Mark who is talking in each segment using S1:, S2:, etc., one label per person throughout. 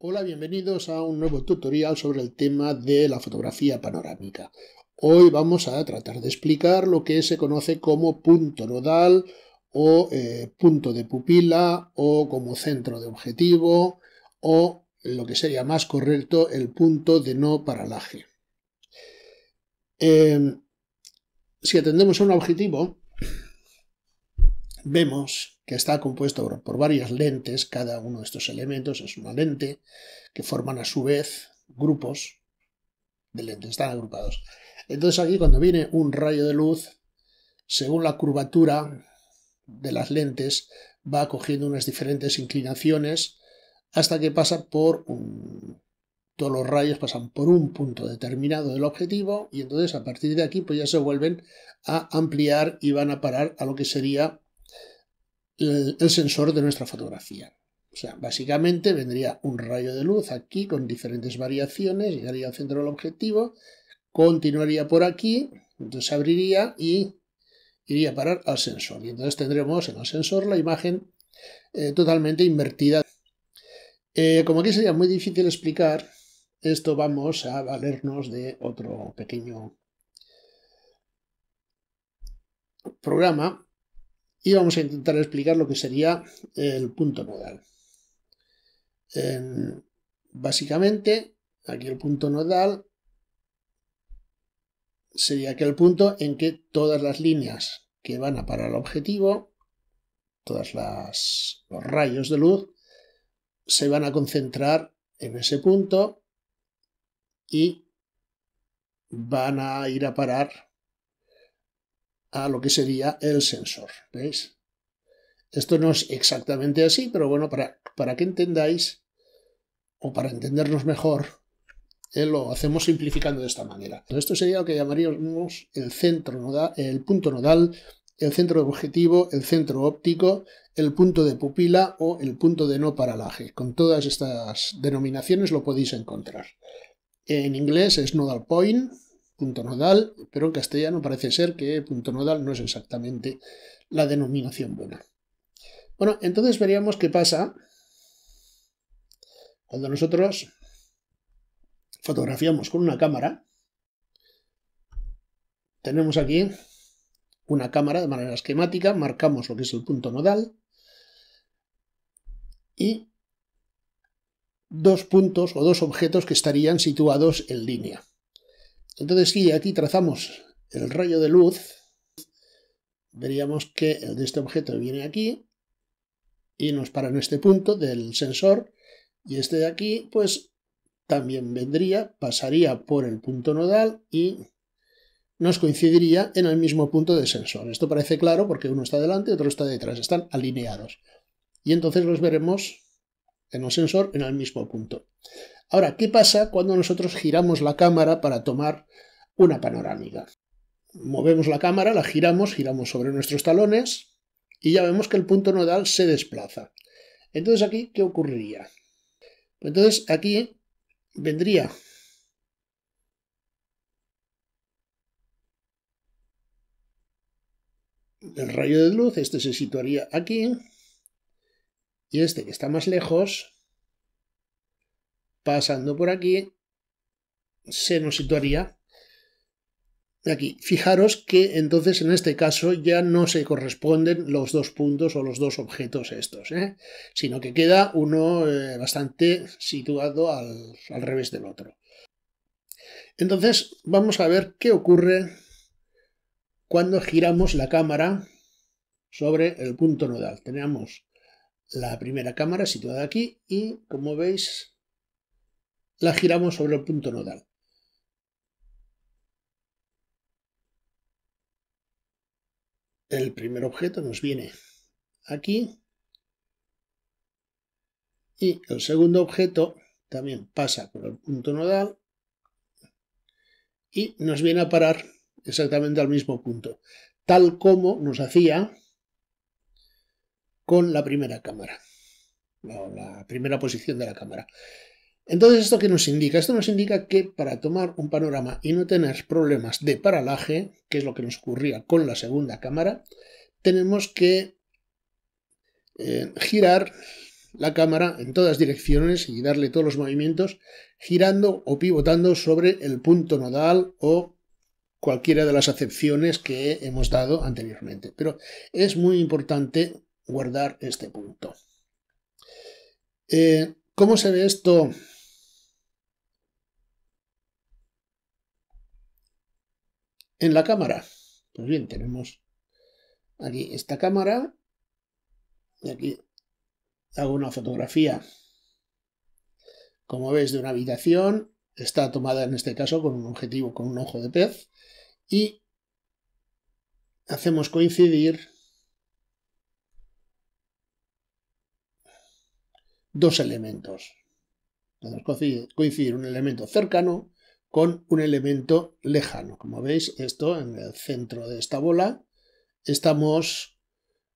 S1: Hola, bienvenidos a un nuevo tutorial sobre el tema de la fotografía panorámica. Hoy vamos a tratar de explicar lo que se conoce como punto nodal o eh, punto de pupila o como centro de objetivo o lo que sería más correcto el punto de no paralaje. Em, si atendemos a un objetivo, vemos que está compuesto por varias lentes, cada uno de estos elementos es una lente, que forman a su vez grupos de lentes, están agrupados. Entonces aquí cuando viene un rayo de luz, según la curvatura de las lentes, va cogiendo unas diferentes inclinaciones hasta que pasa por un... Todos los rayos pasan por un punto determinado del objetivo y entonces a partir de aquí pues ya se vuelven a ampliar y van a parar a lo que sería el, sensor de nuestra fotografía. O sea, básicamente vendría un rayo de luz aquí con diferentes variaciones, llegaría al centro del objetivo, continuaría por aquí, entonces abriría y iría a parar al sensor. Y entonces tendremos en el sensor la imagen eh, totalmente invertida. Eh, como aquí sería muy difícil explicar, esto vamos a valernos de otro pequeño programa y vamos a intentar explicar lo que sería el punto nodal. básicamente, aquí el punto nodal sería aquel punto en que todas las líneas que van a parar al objetivo, todos los rayos de luz, se van a concentrar en ese punto y van a ir a parar a lo que sería el sensor. ¿Veis? Esto no es exactamente así, pero bueno, para, que entendáis o para entendernos mejor, eh, lo hacemos simplificando de esta manera. Esto sería lo que llamaríamos el centro nodal, el punto nodal, el centro de objetivo, el centro óptico, el punto de pupila o el punto de no paralaje. Con todas estas denominaciones lo podéis encontrar. En inglés es nodal point, punto nodal, pero en castellano parece ser que punto nodal no es exactamente la denominación buena. Bueno, entonces veríamos qué pasa cuando nosotros fotografiamos con una cámara. Tenemos aquí una cámara de manera esquemática, marcamos lo que es el punto nodal y dos puntos o dos objetos que estarían situados en línea. Entonces, si aquí trazamos el rayo de luz, veríamos que el de este objeto viene aquí y nos para en este punto del sensor y este de aquí, pues también vendría, pasaría por el punto nodal y nos coincidiría en el mismo punto del sensor. Esto parece claro porque uno está delante y otro está detrás, están alineados. Y entonces los veremos en el sensor en el mismo punto. Ahora, ¿qué pasa cuando nosotros giramos la cámara para tomar una panorámica? Movemos la cámara, la giramos, giramos sobre nuestros talones y ya vemos que el punto nodal se desplaza. Entonces aquí, ¿qué ocurriría? Entonces aquí vendría el rayo de luz, este se situaría aquí y este que está más lejos pasando por aquí, se nos situaría aquí. Fijaros que entonces en este caso ya no se corresponden los dos puntos o los dos objetos estos, ¿eh? sino que queda uno eh, bastante situado al, al revés del otro. Entonces vamos a ver qué ocurre cuando giramos la cámara sobre el punto nodal. Tenemos la primera cámara situada aquí y como veis la giramos sobre el punto nodal. El primer objeto nos viene aquí y el segundo objeto también pasa por el punto nodal y nos viene a parar exactamente al mismo punto, tal como nos hacía con la primera cámara, la primera posición de la cámara. Entonces, ¿esto qué nos indica? Esto nos indica que para tomar un panorama y no tener problemas de paralaje, que es lo que nos ocurría con la segunda cámara, tenemos que eh, girar la cámara en todas direcciones y darle todos los movimientos girando o pivotando sobre el punto nodal o cualquiera de las acepciones que hemos dado anteriormente. Pero es muy importante guardar este punto. Eh, ¿Cómo se ve esto en la cámara. Pues bien, tenemos aquí esta cámara y aquí hago una fotografía, como veis, de una habitación. Está tomada en este caso con un objetivo, con un ojo de pez y hacemos coincidir dos elementos. Hacemos coincidir un elemento cercano con un elemento lejano. Como veis, esto en el centro de esta bola estamos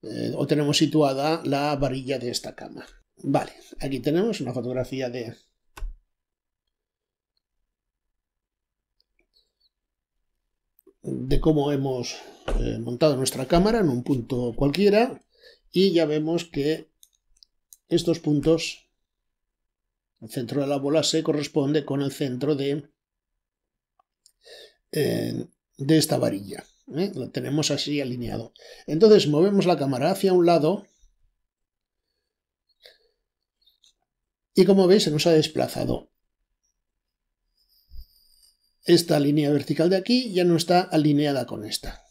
S1: eh, o tenemos situada la varilla de esta cámara Vale, aquí tenemos una fotografía de... de cómo hemos eh, montado nuestra cámara en un punto cualquiera y ya vemos que estos puntos, el centro de la bola se corresponde con el centro de de esta varilla. ¿eh? Lo tenemos así alineado. Entonces movemos la cámara hacia un lado y como veis se nos ha desplazado. Esta línea vertical de aquí ya no está alineada con esta.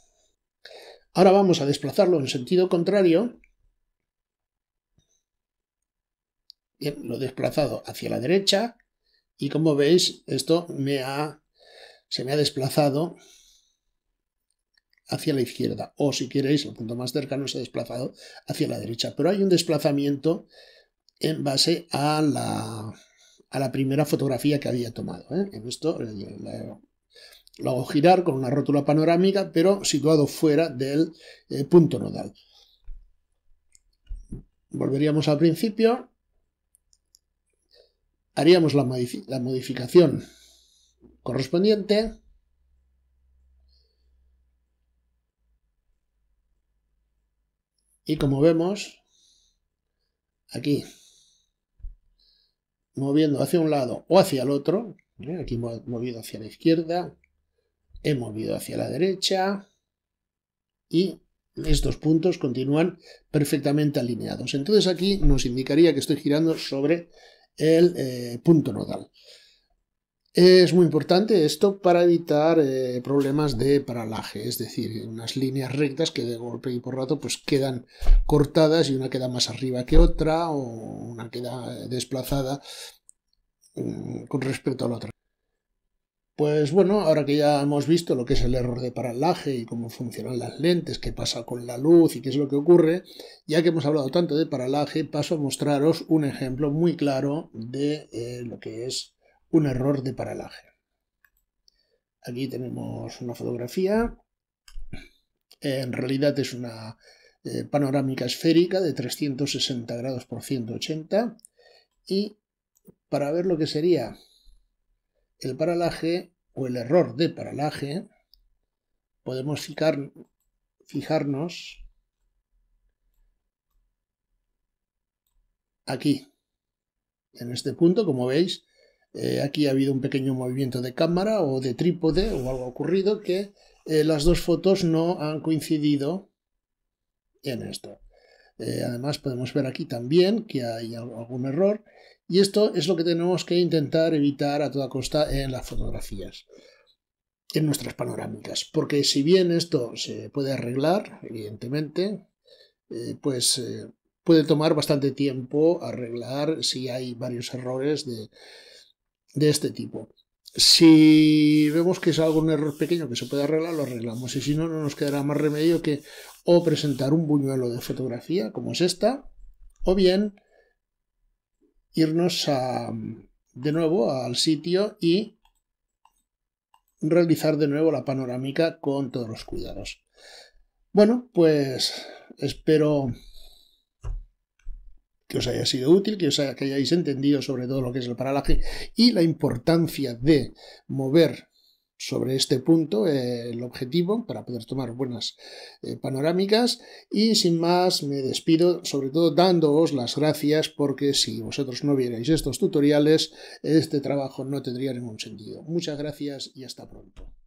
S1: Ahora vamos a desplazarlo en sentido contrario. lo he desplazado hacia la derecha y como veis esto me ha se me ha desplazado hacia la izquierda o si queréis el punto más cercano se ha desplazado hacia la derecha pero hay un desplazamiento en base a la, primera fotografía que había tomado ¿eh? en esto eh, lo hago girar con una rótula panorámica pero situado fuera del eh, punto nodal volveríamos al principio haríamos la, la modificación correspondiente y como vemos aquí moviendo hacia un lado o hacia el otro ¿eh? aquí he movido hacia la izquierda he movido hacia la derecha y estos puntos continúan perfectamente alineados entonces aquí nos indicaría que estoy girando sobre el eh, punto nodal es muy importante esto para evitar eh, problemas de paralaje, es decir, unas líneas rectas que de golpe y por rato pues quedan cortadas y una queda más arriba que otra o una queda eh, desplazada mm, con respecto a la otra. Pues bueno, ahora que ya hemos visto lo que es el error de paralaje y cómo funcionan las lentes, qué pasa con la luz y qué es lo que ocurre, ya que hemos hablado tanto de paralaje, paso a mostraros un ejemplo muy claro de eh, lo que es un error de paralaje. Aquí tenemos una fotografía. En realidad es una eh, panorámica esférica de 360 grados por 180. Y para ver lo que sería el paralaje o el error de paralaje, podemos fijarnos aquí, en este punto, como veis, eh, aquí ha habido un pequeño movimiento de cámara o de trípode o algo ocurrido que eh, las dos fotos no han coincidido en esto. Eh, además podemos ver aquí también que hay algún error y esto es lo que tenemos que intentar evitar a toda costa en las fotografías, en nuestras panorámicas, porque si bien esto se puede arreglar, evidentemente, pues puede tomar bastante tiempo arreglar si hay varios errores de, de este tipo. Si vemos que es algún error pequeño que se puede arreglar, lo arreglamos. Y si no, no nos quedará más remedio que o presentar un buñuelo de fotografía, como es esta, o bien irnos a, de nuevo al sitio y realizar de nuevo la panorámica con todos los cuidados. Bueno, pues espero que os haya sido útil, que, os hayáis entendido sobre todo lo que es el paralaje y la importancia de mover sobre este punto eh, el objetivo para poder tomar buenas eh, panorámicas y sin más me despido sobre todo dándoos las gracias porque si vosotros no vierais estos tutoriales este trabajo no tendría ningún sentido. Muchas gracias y hasta pronto.